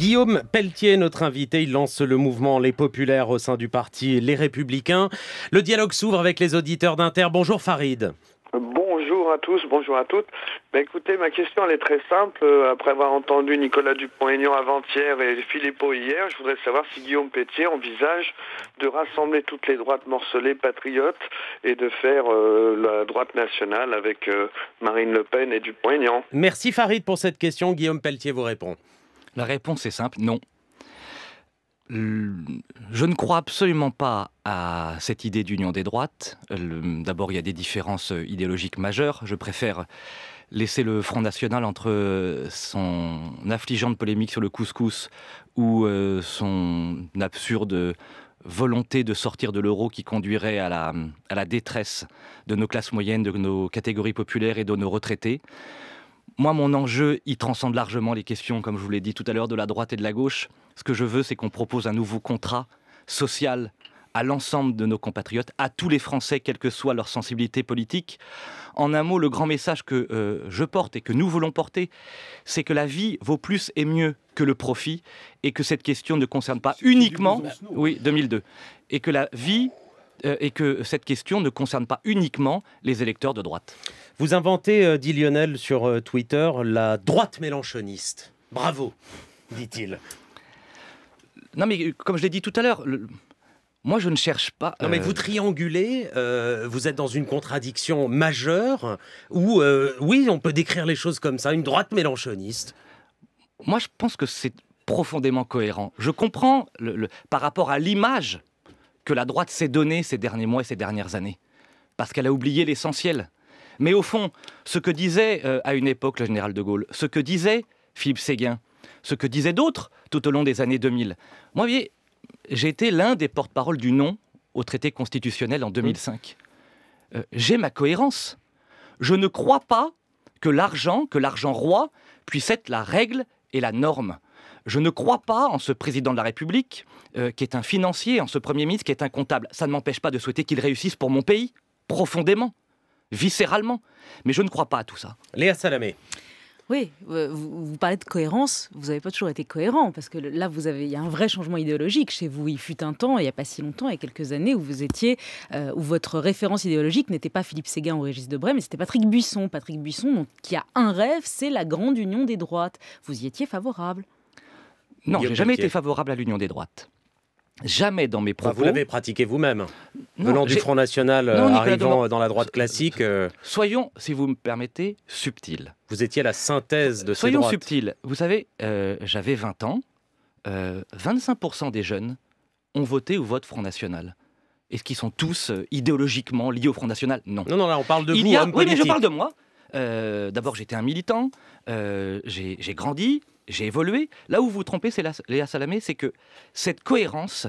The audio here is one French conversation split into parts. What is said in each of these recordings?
Guillaume Pelletier, notre invité, il lance le mouvement Les Populaires au sein du parti Les Républicains. Le dialogue s'ouvre avec les auditeurs d'Inter. Bonjour Farid. Bonjour à tous, bonjour à toutes. Ben, écoutez, ma question elle est très simple. Euh, après avoir entendu Nicolas Dupont-Aignan avant-hier et Philippot hier, je voudrais savoir si Guillaume Pelletier envisage de rassembler toutes les droites morcelées patriotes et de faire euh, la droite nationale avec euh, Marine Le Pen et Dupont-Aignan. Merci Farid pour cette question. Guillaume Pelletier vous répond. La réponse est simple, non. Je ne crois absolument pas à cette idée d'union des droites. D'abord, il y a des différences euh, idéologiques majeures. Je préfère laisser le Front National entre euh, son affligeante polémique sur le couscous ou euh, son absurde volonté de sortir de l'euro qui conduirait à la, à la, détresse de nos classes moyennes, de nos catégories populaires et de nos retraités. Moi, mon enjeu, il transcende largement les questions, comme je vous l'ai dit tout à l'heure, de la droite et de la gauche. Ce que je veux, c'est qu'on propose un nouveau contrat social à l'ensemble de nos compatriotes, à tous les Français, quelle que soit leur sensibilité politique. En un mot, le grand message que euh, je porte et que nous voulons porter, c'est que la vie vaut plus et mieux que le profit et que cette question ne concerne pas uniquement oui, 2002 et que la vie euh, et que cette question ne concerne pas uniquement les électeurs de droite. Vous inventez, euh, dit Lionel sur euh, Twitter, la droite mélanchoniste. Bravo, dit-il. Non mais comme je l'ai dit tout à l'heure, Moi, je ne cherche pas. Non, mais vous triangulez, vous êtes dans une contradiction majeure où, oui, on peut décrire les choses comme ça, une droite mélanchoniste. Moi, je pense que c'est profondément cohérent. Je comprends, par rapport à l'image que la droite s'est donnée ces derniers mois et ces dernières années. Parce qu'elle a oublié l'essentiel. Mais au fond, ce que disait euh, à une époque le général de Gaulle, ce que disait Philippe Séguin, ce que disaient d'autres tout au long des années 2000. Moi, vous voyez, j'ai été l'un des porte-parole du non au traité constitutionnel en 2005. Euh, j'ai ma cohérence. Je ne crois pas que l'argent, que l'argent roi, puisse être la règle et la norme. Je ne crois pas en ce président de la République, euh, qui est un financier, en ce Premier ministre, qui est un comptable. Ça ne m'empêche pas de souhaiter qu'il réussisse pour mon pays, profondément, viscéralement. Mais je ne crois pas à tout ça. Léa Salamé. Oui, euh, vous, parlez de cohérence, vous n'avez pas toujours été cohérent, parce que là, vous avez, il y a un vrai changement idéologique chez vous. Il fut un temps, il n'y a pas si longtemps, il y a quelques années, où vous étiez, euh, où votre référence idéologique n'était pas Philippe Séguin ou Régis Debray, mais c'était Patrick Buisson. Patrick Buisson, donc, qui a un rêve, c'est la grande union des droites. Vous y étiez favorable. Non, j'ai jamais été favorable à l'union des droites. Jamais dans mes bah, propos. vous l'avez pratiqué vous-même, venant du Front National, euh, arrivant dans la droite classique. Euh, Soyons, si vous me permettez, subtils. Vous étiez la synthèse de Soyons Soyons subtils. Vous savez, euh, j'avais 20 ans. 25% des jeunes ont voté au votent Front National. Est-ce qu'ils sont tous idéologiquement liés au Front National Non. Non, non, là, on parle de vous, Oui, mais je parle de moi. D'abord, j'étais un militant. J'ai grandi j'ai évolué. Là où vous vous trompez, c'est Léa Salamé, c'est que cette cohérence,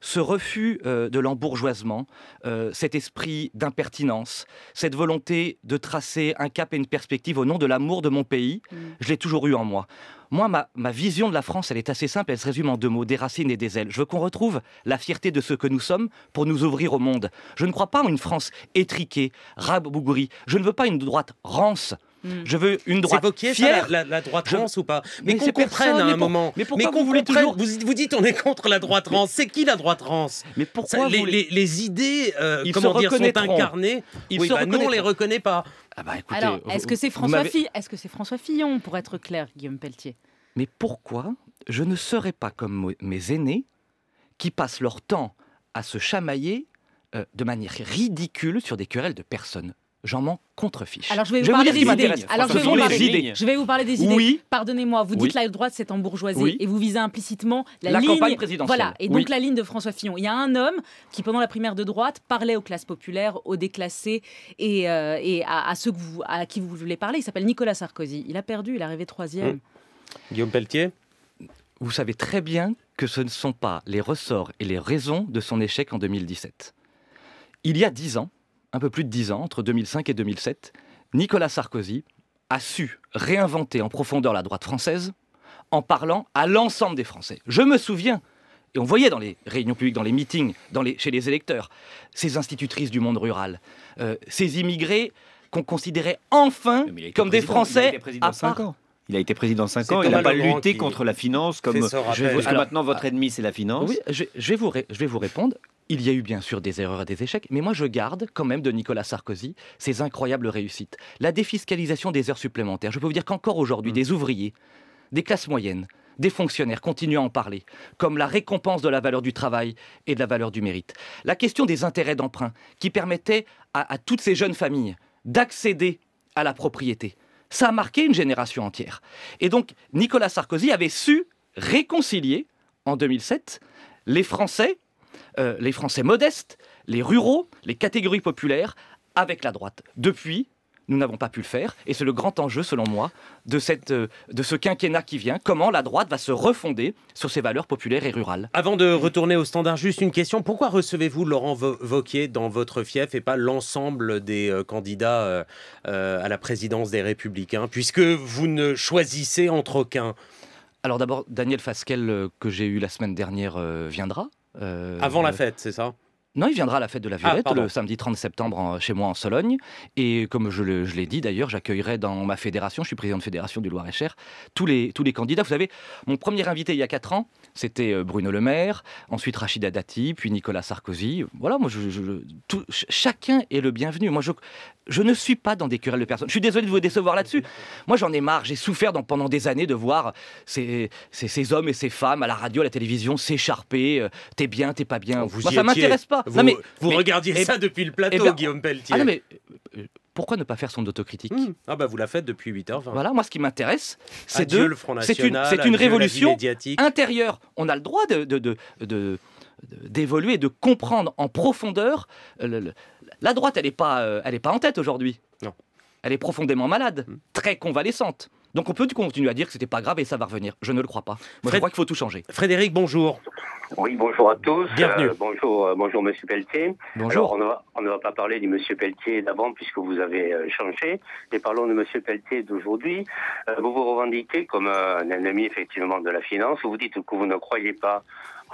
ce refus euh, de l'embourgeoisement, euh, cet esprit d'impertinence, cette volonté de tracer un cap et une perspective au nom de l'amour de mon pays, mm. je l'ai toujours eu en moi. Moi, ma, vision de la France, elle est assez simple, elle se résume en deux mots, des racines et des ailes. Je veux qu'on retrouve la fierté de ce que nous sommes pour nous ouvrir au monde. Je ne crois pas en une France étriquée, rabougrie. Je ne veux pas une droite rance Hmm. Je veux une droite évoqué, fière. la, droite trans ou pas Mais, qu'on comprenne un moment. Mais pourquoi vous dites on est contre la droite trans. C'est qui la droite trans Mais pourquoi les, idées euh, sont incarnées se bah, nous on les reconnaît pas. Ah bah, Alors est-ce que c'est François Fillon Est-ce que c'est François Fillon pour être clair, Guillaume Pelletier Mais pourquoi je ne serais pas comme mes aînés qui passent leur temps à se chamailler euh, de manière ridicule sur des querelles de personnes j'en m'en contrefiche. Alors je vais vous, parler, des idées. Alors, je vais vous idées. Je vais vous parler des idées. Pardonnez-moi, vous dites la droite c'est en bourgeoisie. et vous visez implicitement la, ligne campagne présidentielle. Voilà, et donc la ligne de François Fillon. Il y a un homme qui pendant la primaire de droite parlait aux classes populaires, aux déclassés et, euh, à, ceux que à qui vous voulez parler. Il s'appelle Nicolas Sarkozy. Il a perdu, il est arrivé troisième. Mmh. Guillaume Pelletier Vous savez très bien que ce ne sont pas les ressorts et les raisons de son échec en 2017. Il y a dix ans, un peu plus de dix ans, entre 2005 et 2007, Nicolas Sarkozy a su réinventer en profondeur la droite française en parlant à l'ensemble des Français. Je me souviens, et on voyait dans les réunions publiques, dans les meetings, chez les électeurs, ces institutrices du monde rural, euh, ces immigrés qu'on considérait enfin comme des Français à part. Il a été président cinq ans, il n'a pas lutté contre la finance comme je... maintenant votre ah. ennemi c'est la finance. je vais vous répondre. Il y a eu bien sûr des erreurs et des échecs, mais moi je garde quand même de Nicolas Sarkozy ses incroyables réussites. La défiscalisation des heures supplémentaires. Je peux vous dire qu'encore aujourd'hui, mm. des ouvriers, des classes moyennes, des fonctionnaires continuent à en parler, comme la récompense de la valeur du travail et de la valeur du mérite. La question des intérêts d'emprunt, qui permettait à, à, toutes ces jeunes familles d'accéder à la propriété. Ça a marqué une génération entière. Et donc, Nicolas Sarkozy avait su réconcilier, en 2007, les Français euh, les Français modestes, les ruraux, les catégories populaires avec la droite. Depuis, nous n'avons pas pu le faire. Et c'est le grand enjeu, selon moi, de, euh, de ce quinquennat qui vient. Comment la droite va se refonder sur ses valeurs populaires et rurales. Avant de retourner au standard, juste une question. Pourquoi recevez-vous Laurent Vauquier dans votre fief et pas l'ensemble des euh, candidats à la présidence des Républicains, puisque vous ne choisissez entre aucun alors d'abord, Daniel Fasquel, que j'ai eu la semaine dernière, viendra. Euh, Avant la euh, fête, c'est ça non, il viendra à la fête de la ah, Violette le samedi 30 septembre chez moi en Sologne. Et comme je, l'ai dit d'ailleurs, j'accueillerai dans ma fédération, je suis président de fédération du Loir-et-Cher, tous les, tous les candidats. Vous savez, mon premier invité il y a 4 ans, c'était euh, Bruno Le Maire, ensuite Rachida Dati, puis Nicolas Sarkozy. Voilà, moi, je, chacun est le bienvenu. Moi, je, je ne suis pas dans des querelles de personnes. Je suis désolé de vous décevoir là-dessus. Moi, j'en ai marre. J'ai souffert pendant des années de voir ces, ces, hommes et ces femmes à la radio, à la télévision s'écharper. Euh, t'es bien, t'es pas bien. Vous moi, ça m'intéresse pas. Vous, non, regardiez eh ça depuis le eh plateau, ben, Guillaume Pelletier. Ah mais euh, pourquoi ne pas faire son autocritique hmm. Ah bah vous la faites depuis 8h20. Voilà, moi ce qui m'intéresse, c'est de c'est une, une révolution intérieure. On a le droit de, d'évoluer de comprendre en profondeur. la droite, elle n'est pas, euh, elle pas en tête aujourd'hui. Non. Elle est profondément malade, hmm. très convalescente. Donc on peut continuer à dire que c'était pas grave et ça va revenir. Je ne le crois pas. je crois qu'il faut tout changer. Frédéric, bonjour. Oui, bonjour à tous. Bienvenue. Euh, bonjour, euh, bonjour Monsieur Pelletier. Bonjour. on, ne va pas parler du Monsieur Pelletier d'avant puisque vous avez euh, changé. mais parlons de Monsieur Pelletier d'aujourd'hui. vous vous revendiquez comme un ennemi effectivement de la finance. Vous dites que vous ne croyez pas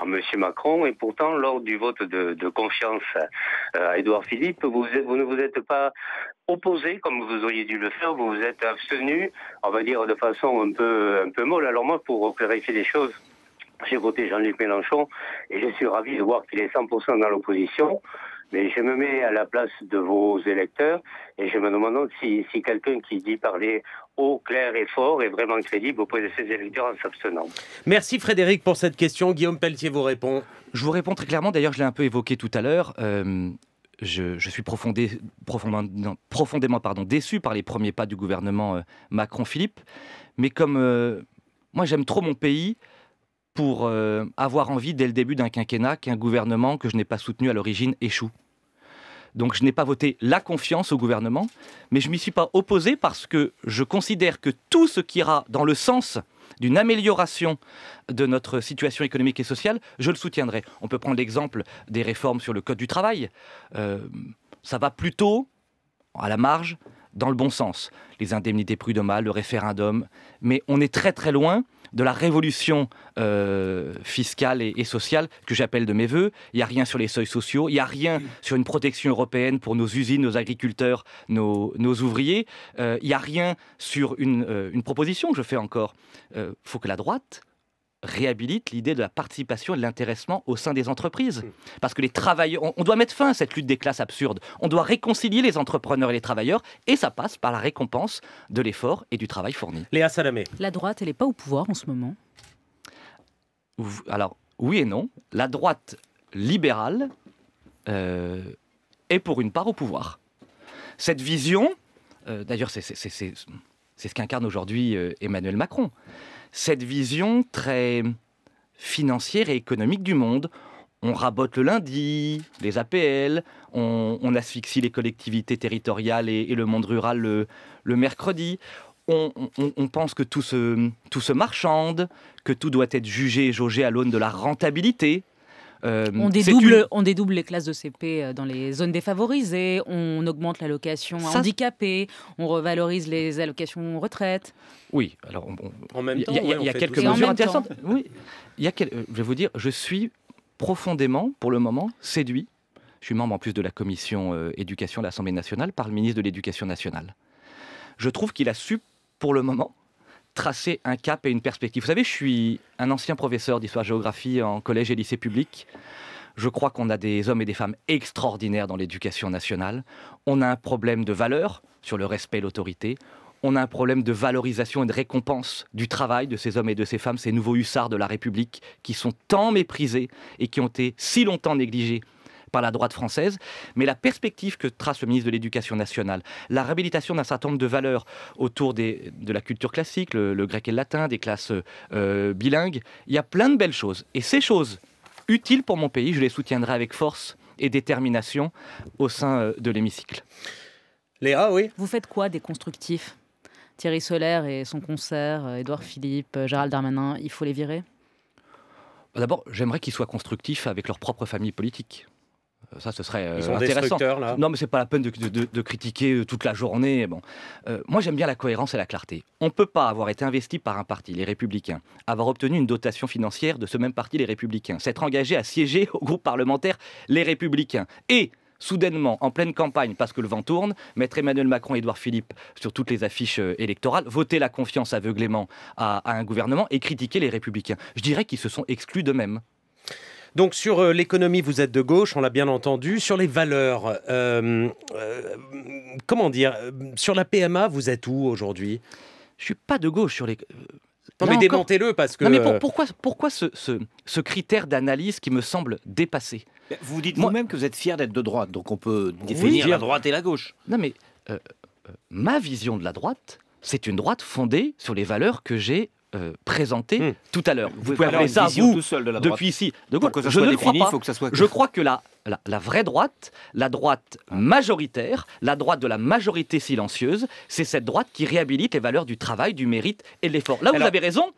en Monsieur Macron et pourtant lors du vote de, confiance à Édouard Philippe, vous, ne vous êtes pas opposé comme vous auriez dû le faire. Vous vous êtes abstenu, on va dire de façon un peu un peu molle. Alors moi, pour clarifier les choses. J'ai voté Jean-Luc Mélenchon et je suis ravi de voir qu'il est 100% dans l'opposition. Mais je me mets à la place de vos électeurs et je me demande si, si quelqu'un qui dit parler haut, clair et fort est vraiment crédible auprès de ses électeurs en s'abstenant. Merci Frédéric pour cette question. Guillaume Pelletier vous répond. Je vous réponds très clairement, d'ailleurs je l'ai un peu évoqué tout à l'heure. Euh, je, suis profondément, profondément pardon, déçu par les premiers pas du gouvernement euh, Macron-Philippe. Mais comme euh, moi j'aime trop mon pays, pour euh, avoir envie, dès le début d'un quinquennat, qu'un gouvernement que je n'ai pas soutenu à l'origine échoue. Donc je n'ai pas voté la confiance au gouvernement, mais je ne m'y suis pas opposé parce que je considère que tout ce qui ira dans le sens d'une amélioration de notre situation économique et sociale, je le soutiendrai. On peut prendre l'exemple des réformes sur le Code du travail. Euh, ça va plutôt, à la marge, dans le bon sens. Les indemnités prud'homales, le référendum, mais on est très très loin de la révolution euh, fiscale et, sociale que j'appelle de mes voeux. Il n'y a rien sur les seuils sociaux, il n'y a rien sur une protection européenne pour nos usines, nos agriculteurs, nos, ouvriers. Euh, il n'y a rien sur une, euh, une, proposition que je fais encore. Il faut que la droite réhabilite l'idée de la participation et de l'intéressement au sein des entreprises. Hmm. Parce que les travailleurs, on, doit mettre fin à cette lutte des classes absurdes. On doit réconcilier les entrepreneurs et les travailleurs, et ça passe par la récompense de l'effort et du travail fourni. Léa Salamé. La droite, elle n'est pas au pouvoir en ce moment Alors, oui et non. La droite libérale euh, est pour une part au pouvoir. Cette vision, euh, d'ailleurs, c'est ce qu'incarne aujourd'hui euh, Emmanuel Macron cette vision très financière et économique du monde. On rabote le lundi, les APL, on, asphyxie les collectivités territoriales et, le monde rural le, mercredi. On, pense que tout se marchande, que tout doit être jugé et jaugé à l'aune de la rentabilité, euh, on, dédouble, les classes de CP euh, dans les zones défavorisées, on augmente l'allocation à handicapés, on revalorise les allocations retraites. Oui, alors en même temps, il y a, quelques mesures intéressantes. Oui, il y euh, je vais vous dire, je suis profondément, pour le moment, séduit. Je suis membre en plus de la commission éducation de l'Assemblée nationale par le ministre de l'Éducation nationale. Je trouve qu'il a su, pour le moment, tracer un cap et une perspective. Vous savez, je suis un ancien professeur d'histoire-géographie en collège et lycée public. Je crois qu'on a des hommes et des femmes extraordinaires dans l'éducation nationale. On a un problème de valeur sur le respect et l'autorité. On a un problème de valorisation et de récompense du travail de ces hommes et de ces femmes, ces nouveaux hussards de la République qui sont tant méprisés et qui ont été si longtemps négligés par la droite française, mais la perspective que trace le ministre de l'Éducation nationale, la réhabilitation d'un certain nombre de valeurs autour de la culture classique, le, grec et le latin, des classes euh, euh, bilingues, il y a plein de belles choses. Et ces choses utiles pour mon pays, je les soutiendrai avec force et détermination au sein euh, de l'hémicycle. Léa, oui Vous faites quoi des constructifs Thierry Solaire et son concert, Édouard Philippe, Gérald Darmanin, il faut les virer D'abord, j'aimerais qu'ils soient constructifs avec leur propre famille politique. Euh, ça, ce serait euh, intéressant. Non, mais c'est pas la peine de, critiquer euh, toute la journée. Bon, moi j'aime bien la cohérence et la clarté. On ne peut pas avoir été investi par un parti, les Républicains, avoir obtenu une dotation financière de ce même parti, les Républicains, s'être engagé à siéger au groupe parlementaire, les Républicains, et soudainement, en pleine campagne, parce que le vent tourne, mettre Emmanuel Macron et Édouard Philippe sur toutes les affiches électorales, voter la confiance aveuglément à, à un gouvernement et critiquer les Républicains. Je dirais qu'ils se sont exclus d'eux-mêmes. Donc sur euh, l'économie, vous êtes de gauche, on l'a bien entendu. Sur les valeurs, euh, euh, comment dire Sur la PMA, vous êtes où aujourd'hui Je suis pas de gauche sur les... Non, mais démentez-le parce que. Non, mais pourquoi, pourquoi ce, critère d'analyse qui me semble dépassé Vous dites vous-même que vous êtes fier d'être de droite, donc on peut définir la droite et la gauche. Non, mais ma vision de la droite, c'est une droite fondée sur les valeurs que j'ai euh, présenté mmh. tout à l'heure. Vous, pouvez appeler ça, vous, tout seul de la depuis ici. De quoi je ne crois pas. que soit... Je crois que la, la, vraie droite, la droite majoritaire, la droite de la majorité silencieuse, c'est cette droite qui réhabilite les valeurs du travail, du mérite et de l'effort. Là vous avez raison,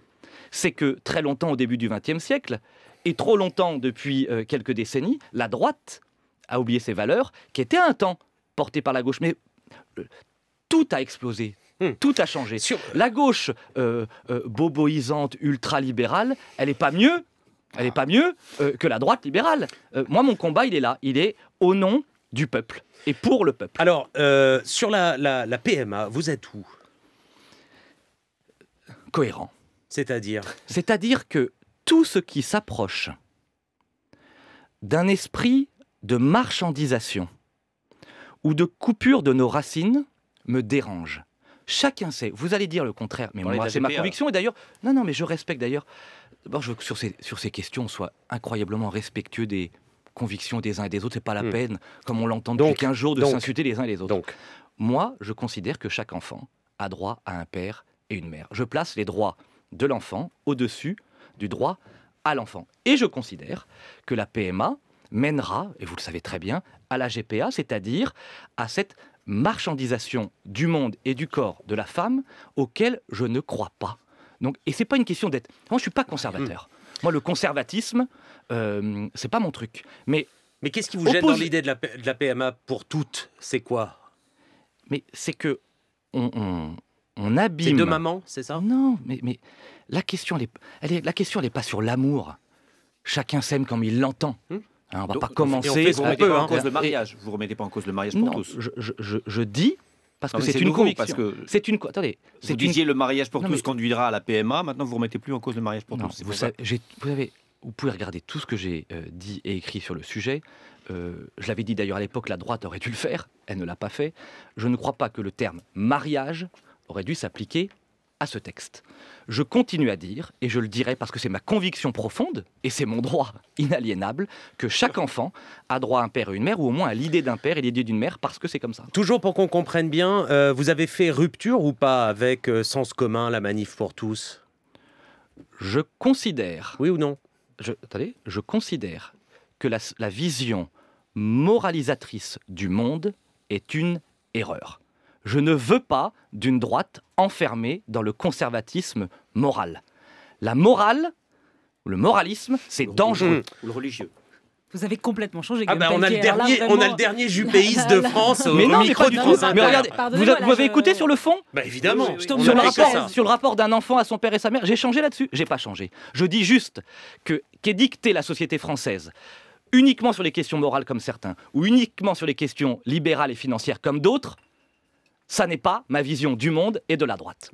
c'est que très longtemps au début du XXe siècle, et trop longtemps depuis euh, quelques décennies, la droite a oublié ses valeurs qui étaient un temps portées par la gauche. Mais euh, tout a explosé. Hmm. Tout a changé. La gauche euh, euh, boboisante, ultra elle n'est pas mieux, elle est pas mieux euh, que la droite libérale. moi, mon combat, il est là. Il est au nom du peuple et pour le peuple. Alors, sur la, la PMA, vous êtes où Cohérent. C'est-à-dire C'est-à-dire que tout ce qui s'approche d'un esprit de marchandisation ou de coupure de nos racines me dérange. Chacun sait. Vous allez dire le contraire, mais moi, c'est ma conviction. Et d'ailleurs, non, non, mais je respecte d'ailleurs. D'abord, je veux que sur ces, sur ces questions, on soit incroyablement respectueux des convictions des uns et des autres. C'est pas la hmm. peine, comme on l'entend depuis 15 jours, de s'insulter les uns et les autres. Donc. Moi, je considère que chaque enfant a droit à un père et une mère. Je place les droits de l'enfant au-dessus du droit à l'enfant. Et je considère que la PMA mènera, et vous le savez très bien, à la GPA, c'est-à-dire à cette marchandisation du monde et du corps de la femme auquel je ne crois pas. Donc, et c'est pas une question d'être. Moi, je suis pas conservateur. Hmm. Moi, le conservatisme, euh, c'est pas mon truc. Mais mais qu'est-ce qui vous gêne dans l'idée de, la, PMA pour toutes C'est quoi Mais c'est que on, on, on abîme. C'est c'est ça Non, mais, mais la question, elle la question, n'est pas sur l'amour. Chacun s'aime comme il l'entend. Hmm on va pas commencer. vous remettez pas en hein. cause le mariage. Vous remettez pas en cause le mariage pour tous. Je, je, dis. Parce que c'est une conviction. Que... C'est une Attendez. Vous disiez le mariage pour tous conduira à la PMA. Maintenant, vous remettez plus en cause le mariage pour tous. Vous, vous, avez... vous, pouvez regarder tout ce que j'ai euh, dit et écrit sur le sujet. Euh, je l'avais dit d'ailleurs à l'époque, la droite aurait dû le faire. Elle ne l'a pas fait. Je ne crois pas que le terme mariage aurait dû s'appliquer ce texte. Je continue à dire, et je le dirai parce que c'est ma conviction profonde, et c'est mon droit inaliénable, que chaque enfant a droit à un père et une mère, ou au moins à l'idée d'un père et l'idée d'une mère, parce que c'est comme ça. Toujours pour qu'on comprenne bien, euh, vous avez fait rupture ou pas avec euh, Sens commun, la manif pour tous Je considère. Oui ou non je, attendez, je considère que la vision moralisatrice du monde est une erreur. Je ne veux pas d'une droite enfermée dans le conservatisme moral. La morale, le moralisme, c'est dangereux. Ou le religieux. Vous avez complètement changé. Ah bah, on, a le dernier, jupéiste de France au, mais non, micro du Mais regardez, vous, avez écouté sur le fond Bah évidemment. Sur, le rapport, d'un enfant à son père et sa mère, j'ai changé là-dessus J'ai pas changé. Je dis juste que qu'est dictée la société française uniquement sur les questions morales comme certains, ou uniquement sur les questions libérales et financières comme d'autres, ça n'est pas ma vision du monde et de la droite.